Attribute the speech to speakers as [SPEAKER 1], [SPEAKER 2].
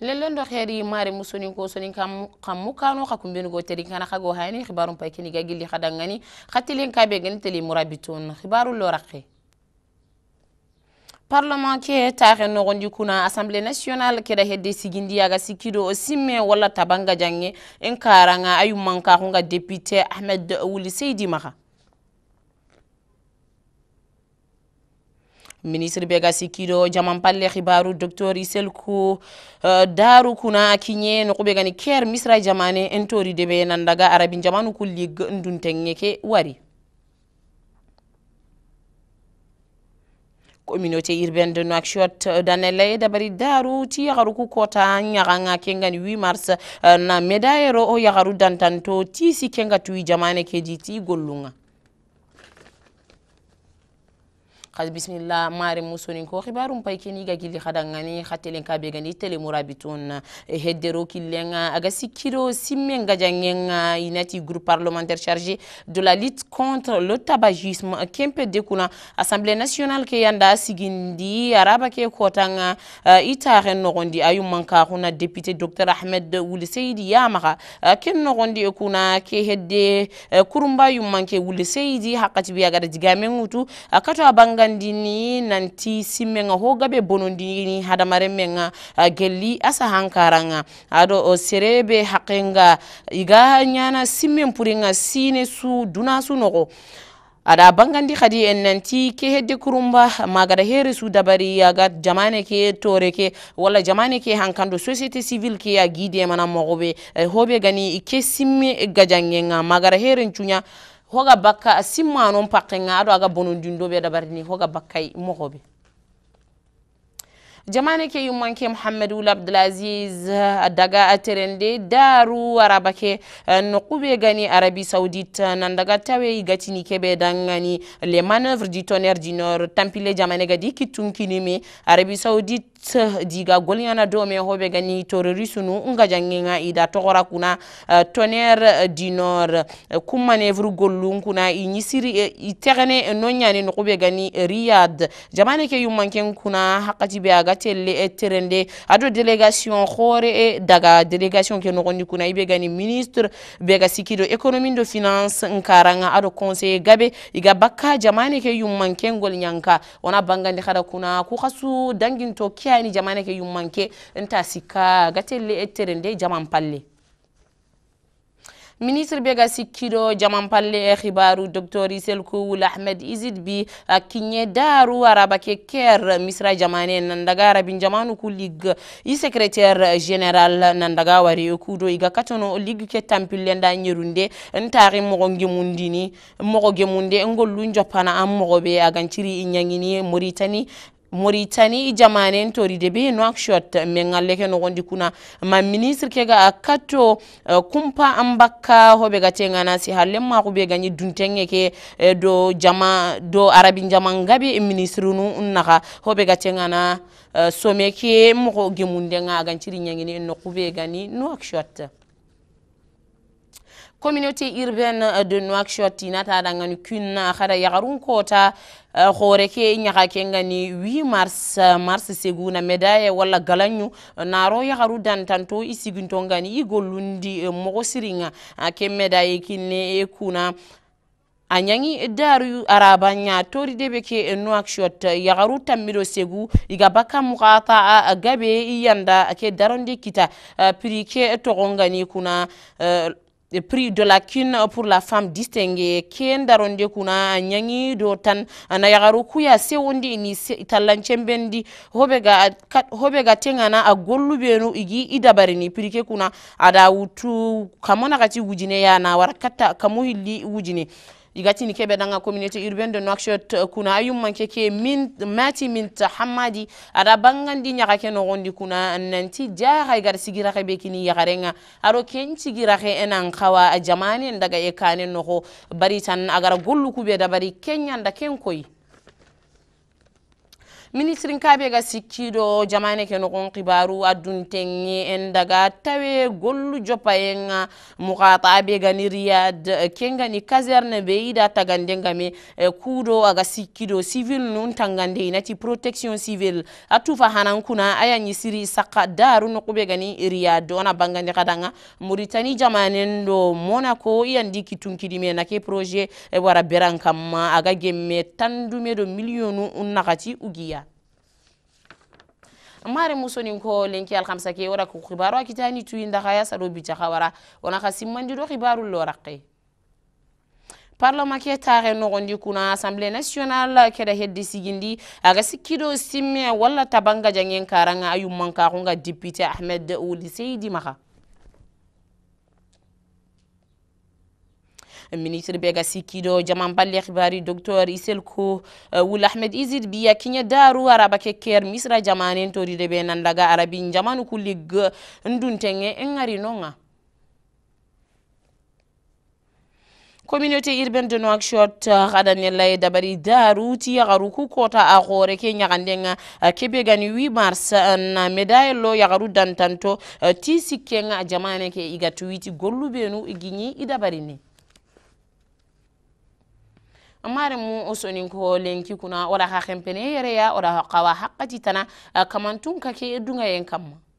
[SPEAKER 1] lelendo do xeeri mari musonin ko sonin kam kammu kano xa kumbenugo terin kana xago hayani xibarum pay keni ga gilli xadangani xatilen ka be gani teli murabitun xibaru loraqe parlement ke taxe noxondi kuna assemblée nationale keda hedde sigindiyaga sikkido o simme walla tabanga jange en karanga ayummankaxunga député ahmed wuli seydi maxa Ministre be ga sikiɗo jaman palle hibaru docteur isel ko uh, eh, daru kuna kiñe no ko ɓe gani ker misra jamane en toride ɓe nan daga arabi jamanu kulli duntenŋeke wari communauté urbaine de nouakchott eh, danele dabari daru ti yagaru ku kota ñaganga kengani 8 mars eh, na médaille o yagaru dantanto ti si kenga tuyi jamane kedi ti gollunga khad bismillah mare musonin ko xibarum pay keni ga gili khadangani khatelen ka begani tele murabitun e heddero kilenga aga sikiro simmen ga jangenga inati groupe parlementaire chargé de la lutte contre le tabagisme kempe de kuna assemblée nationale ke yanda sigindi araba ke kotanga ita ren no gondi ayu manka khuna député docteur ahmed wuli seydi yamaga ken no gondi kuna ke hedde kurumba yu manke wuli seydi hakati biya ga digamen wutu akato abanga landini nanti simmenga hogaɓe bonodini hadamare menga uh, gelli asa hankaranga aɗo uh, serebe haqenga iga ñana simmen purenga sine su dunasu nogo ada bangandi khadi en nanti ke hedde kurumba magada heri su dabari yaga jamane ke tore ke wala jamane ke hankando société civile ke ya guide mana mogobe eh, hobe gani ke simme gajangenga magada heren cunya hoga bakka simmanon pakkenga aɗo aga bonon dindo ɓe ɗabarini hoga bakkay mogoɓe jamane ke yummanke mouhammad wul abdoulasis daga terende daru arabake ke eh, nokuɓe gani arabi saudite eh, nan daga tawe gatini keɓe dangani les manoeuvre du tonnerre du nord tampile jamane gadi kittunkinimi arabi saudite diga golñana dome hoɓe gani terroriste nu janginga ida togora kuna eh, tonnerre eh, du nord eh, kummanevre gollun kuna i ñisiri i tegene noñani gani riyad jamane ke yummanken kuna hakkati be aga telle terende ado délégation hoore daga délégation ke noxondi kuna iɓe gani ministre be sikido économie do finance nkaranga aɗo conseiller gabe iga bakka jamane ke yummankengol ñanka wona bangandi xada kuna ku xa su keyani jamane ke yummanke nta sikka gatelle ettere nde jaman palle ministre be ga sikkiɗo jaman palle e hibaru docteur isel kowul ahmed isid bi kiñe daru araba ke ker misra jamane nandaga arabin jamanu ku ligue i secrétaire général nandaga wari e kuuɗo iga katono ligue ke tampillenda ñerunde ntari mogo gemundini mogo gemunde ngollu joppana an mogoɓe aganciri i ñagini maritani moritani i jamanen toride be nouakchott min alleke no gondi kuna ma ministre kega katto uh, kumpa ambakka hoɓe gateganasi hallen mako ɓe gañi duntenge ke eh, do jama do arabi jama gaɓe ministre nu naha hoɓe gategana uh, some ke mogo gemundega aganciri ñagini en no kuɓe gani nouakchott communauté urbaine de nouakchott inata dangani kunna hada yagarun kota eh, hore ke nyaga ke 8 mars mars seguna medaye walla galanyu naro yagaru dantanto isiginto ngani igolundi eh, mogo siringa eh, ke medaye kinne e kuna a ɲangi daru araba ɲa tori de ke nuakshot yagaru tammido segu iga bakka mugata a gabe i ke darondi kita piri ke togongani kuna uh, prix de la kin pour la femme distinguée ken daronde kuna nyangi do tan na yagaru kuya se wondi ni tallancen bendi hobega hobega tengana a gollubenu igi idabarini prix ke kuna ada wutu kamona kati wujine ya na warakata kamu hilli wujine ni keɓe ɗanga communauté urbain de noakchot eh, kuna ayummanke ke min mati minta hammadi aɗa bangandi ñakake nogondi kuna nanti jaxa gara sigiraxe ɓe kini yaxarenga aro ken cigiraxe enan xawa a jamane daga e kane noxo bari tan agara bari dabari kenñanda ken koyi ministrin kaɓe ga sikkiɗo jamane ke nogon kibaru adduntenŋe en daga tawe gollu joppa enga mukata aɓe riyad eh, kengani caserne ɓe yiɗa tagandengame eh, kuɗo aga sikkiɗo civil nun tangande inati protection civil a tufa hanankuna ayañi siri sakka daru nokuɓe riyad ona bangandi kadanga mauritani jamanen ɗo monaco iyandi kitunkiɗime nake projet eh, wara beran kamma aga gemme tandume ɗo millionu nakati ugiya mare musonin ko lenki alhamsa ke wara ku khibaro akitani tuinda khaya sado bicha khawara wana khasimandi do khibaru loraqe parlement ke taxe noxondi kuna assemblée nationale keda heddi sigindi aga sikkido simme walla tabanga jangen karanga a yummankaxunga député ahmed ouli seydi maxa ministre bega sikiɗo jaman balle hibari docteur isel ko uh, wul ahmed isid biya kiña daru araba kekker misra jamanen toride ɓe nandaga arabi jamanu ku ligg en gari noga communauté urbaine de nouakchott uh, hadanella dabari daru tiyagaru ku kota a hoore ke ñagandenga uh, kebe gani 8 mars na médaille lo yagaru dantanto ti sikkenga jamane ke igatu witi golluɓenu giñi i dabari ni amare mu osonin ko lenki kuna wala ha kempene yere ya wala ha qawa haqqati tana kamantun kake dunga yen kamma